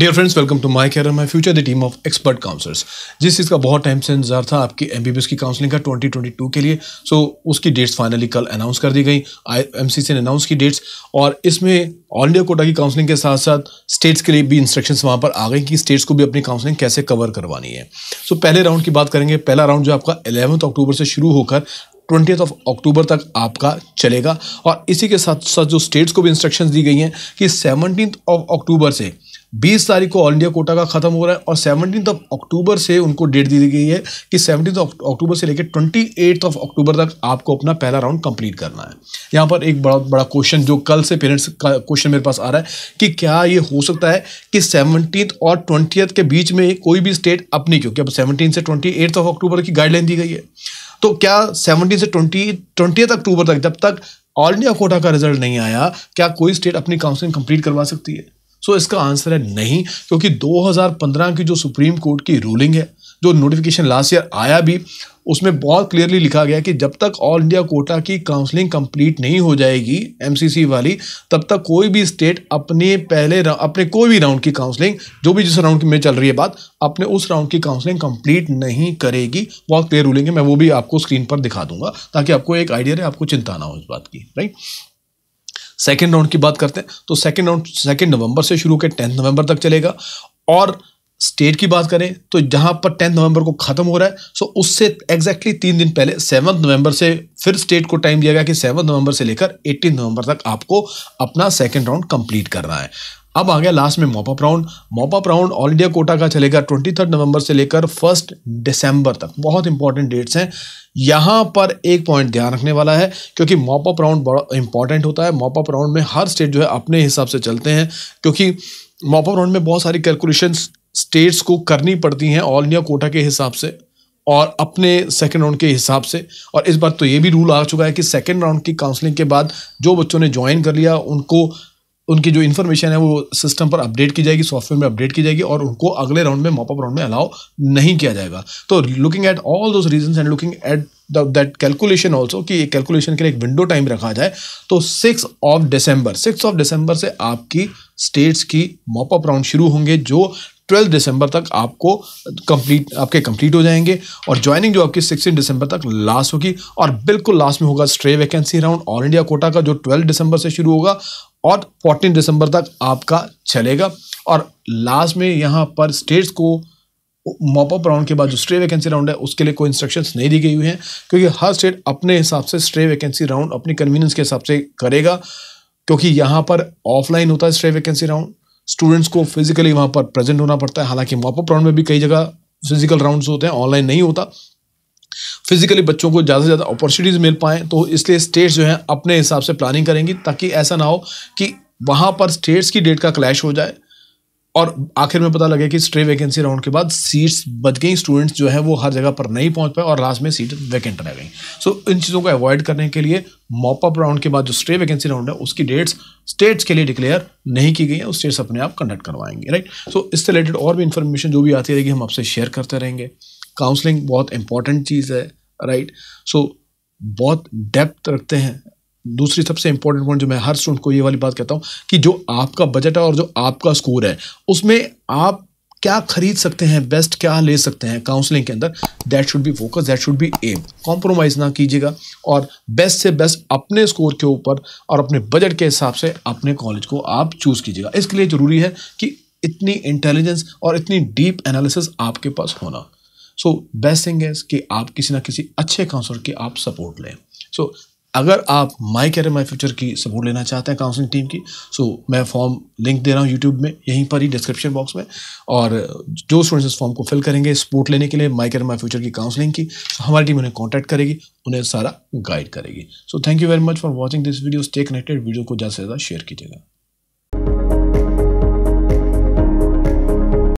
dear friends welcome to my care my future the team of expert counsellors जिस चीज़ का बहुत time से इंतजार था आपकी एम बी बी एस की काउंसलिंग का 2022 के लिए सो so, उसकी डेट्स फाइनली कल अनाउंस कर दी गई आई एम सी ने अनाउंस की डेट्स और इसमें ऑल इंडिया कोटा की काउंसलिंग के साथ साथ स्टेट्स के लिए भी इंस्ट्रक्शन वहाँ पर आ गई कि स्टेट्स को भी अपनी काउंसलिंग कैसे कवर करवानी है सो so, पहले राउंड की बात करेंगे पहला राउंड जो आपका एलेवंथ अक्टूबर से शुरू होकर ट्वेंटी ऑफ अक्टूबर तक आपका चलेगा और इसी के साथ साथ जो स्टेट्स को भी इंस्ट्रक्शंस दी गई हैं कि सेवनटीन ऑफ अक्टूबर से बीस तारीख को ऑल इंडिया कोटा का खत्म हो रहा है और सेवनटीन ऑफ अक्टूबर से उनको डेट दी गई है कि सेवनटीन ऑफ अक्टूबर से लेकर ट्वेंटी एट्थ ऑफ अक्टूबर तक आपको अपना पहला राउंड कंप्लीट करना है यहाँ पर एक बड़ा बड़ा क्वेश्चन जो कल से पेरेंट्स का क्वेश्चन मेरे पास आ रहा है कि क्या ये हो सकता है कि सेवनटीन और ट्वेंटी के बीच में कोई भी स्टेट अपनी क्योंकि अब सेवनटीन से ट्वेंटी ऑफ अक्टूबर की गाइडलाइन दी गई है तो क्या सेवनटीन से ट्वेंटी ट्वेंटी अक्टूबर तक जब तक ऑल इंडिया कोटा का रिजल्ट नहीं आया क्या कोई स्टेट अपनी काउंसिलिंग कंप्लीट करवा सकती है सो इसका आंसर है नहीं क्योंकि 2015 की जो सुप्रीम कोर्ट की रूलिंग है जो नोटिफिकेशन लास्ट ईयर आया भी उसमें बहुत क्लियरली लिखा गया कि जब तक ऑल इंडिया कोटा की काउंसलिंग कंप्लीट नहीं हो जाएगी एमसीसी वाली तब तक कोई भी स्टेट अपने पहले अपने कोई भी राउंड की काउंसलिंग जो भी जिस राउंड में चल रही है बात अपने उस राउंड की काउंसलिंग कंप्लीट नहीं करेगी बहुत क्लियर रूलिंग है मैं वो भी आपको स्क्रीन पर दिखा दूंगा ताकि आपको एक आइडिया रहे आपको चिंता ना हो इस बात की राइट सेकेंड राउंड की बात करते हैं तो सेकेंड राउंड सेकेंड नवंबर से शुरू के टेंथ नवंबर तक चलेगा और स्टेट की बात करें तो जहां पर टेंथ नवंबर को खत्म हो रहा है सो उससे एग्जैक्टली तीन दिन पहले सेवन्थ नवंबर से फिर स्टेट को टाइम दिया गया कि सेवन्थ नवंबर से लेकर एटीन नवंबर तक आपको अपना सेकेंड राउंड कंप्लीट करना है अब आ गया लास्ट में mop up round mop up round all India quota का चलेगा ट्वेंटी थर्ड नवंबर से लेकर फर्स्ट दिसंबर तक बहुत इंपॉर्टेंट डेट्स हैं यहाँ पर एक पॉइंट ध्यान रखने वाला है क्योंकि मोपा प्राउंड बड़ा इंपॉर्टेंट होता है मोपा राउंड में हर स्टेट जो है अपने हिसाब से चलते हैं क्योंकि मोपा प्राउंड में बहुत सारी कैलकुलेशन स्टेट्स को करनी पड़ती हैं ऑल इंडिया कोटा के हिसाब से और अपने सेकेंड राउंड के हिसाब से और इस बार तो ये भी रूल आ चुका है कि सेकेंड राउंड की काउंसलिंग के बाद जो बच्चों ने ज्वाइन कर लिया उनको उनकी जो इन्फॉर्मेशन है वो सिस्टम पर अपडेट की जाएगी सॉफ्टवेयर में अपडेट की जाएगी और उनको अगले राउंड में मॉपअप राउंड में अलाउ नहीं किया जाएगा तो looking at all those region and looking at that calculation also कि एक कैलकुलेशन के लिए एक विंडो टाइम रखा जाए तो six of December six of December से आपकी स्टेट्स की मॉपअप राउंड शुरू होंगे जो ट्वेल्थ दिसंबर तक आपको कंप्लीट आपके कंप्लीट हो जाएंगे और ज्वाइनिंग जो आपकी सिक्सटीन दिसंबर तक लास्ट होगी और बिल्कुल लास्ट में होगा stray vacancy round all India quota का जो ट्वेल्थ दिसंबर से शुरू होगा और 14 दिसंबर तक आपका चलेगा और लास्ट में यहाँ पर स्टेट्स को मॉपअप राउंड के बाद जो स्ट्रे वैकेंसी राउंड है उसके लिए कोई इंस्ट्रक्शंस नहीं दी गई हुई हैं क्योंकि हर स्टेट अपने हिसाब से स्ट्रे वैकेंसी राउंड अपनी कन्वीनियंस के हिसाब से करेगा क्योंकि यहाँ पर ऑफलाइन होता है स्ट्रे वैकेंसी राउंड स्टूडेंट्स को फिजिकली वहाँ पर प्रेजेंट होना पड़ता है हालांकि मॉपअप राउंड में भी कई जगह फिजिकल राउंड्स होते हैं ऑनलाइन नहीं होता फिजिकली बच्चों को ज़्यादा से ज़्यादा अपॉर्चुनिटीज़ मिल पाएँ तो इसलिए स्टेट्स जो हैं अपने हिसाब से प्लानिंग करेंगी ताकि ऐसा ना हो कि वहाँ पर स्टेट्स की डेट का क्लैश हो जाए और आखिर में पता लगे कि स्ट्रे वैकेंसी राउंड के बाद सीट्स बच गई स्टूडेंट्स जो है वो हर जगह पर नहीं पहुंच पाए और लास्ट में सीट वैकेंट रह गई सो so, इन चीज़ों को अवॉइड करने के लिए मॉपअप राउंड के बाद जो स्ट्रे वैकेंसी राउंड है उसकी डेट्स स्टेट्स के लिए डिक्लेयर नहीं की गई है स्टेट्स अपने आप कंडक्ट करवाएंगे राइट सो so, इससे रिलेटेड और भी इन्फॉर्मेशन जो भी आती रहेगी हम आपसे शेयर करते रहेंगे काउंसलिंग बहुत इंपॉर्टेंट चीज़ है राइट सो बहुत डेप्थ रखते हैं दूसरी सबसे इंपॉर्टेंट पॉइंट जो मैं हर स्टूडेंट को ये वाली बात कहता हूँ कि जो आपका बजट है और जो आपका स्कोर है उसमें आप क्या खरीद सकते हैं बेस्ट क्या ले सकते हैं काउंसलिंग के अंदर that should be focus that should be aim compromise ना कीजिएगा और बेस्ट से बेस्ट अपने स्कोर के ऊपर और अपने बजट के हिसाब से अपने कॉलेज को आप चूज़ कीजिएगा इसके लिए ज़रूरी है कि इतनी इंटेलिजेंस और इतनी डीप एनालिसिस आपके पास होना सो बेस्ट थिंग इज कि आप किसी ना किसी अच्छे काउंसलर की आप सपोर्ट लें सो so, अगर आप माई कैर माई फ्यूचर की सपोर्ट लेना चाहते हैं काउंसलिंग टीम की सो so, मैं फॉर्म लिंक दे रहा हूँ यूट्यूब में यहीं पर ही डिस्क्रिप्शन बॉक्स में और जो स्टूडेंट्स इस फॉर्म को फिल करेंगे सपोर्ट लेने के लिए माई कैर माई फ्यूचर की काउंसलिंग की so, हमारी टीम उन्हें कॉन्टैक्ट करेगी उन्हें सारा गाइड करेगी so thank you very much for watching this video stay connected video को ज़्यादा से ज़्यादा शेयर कीजिएगा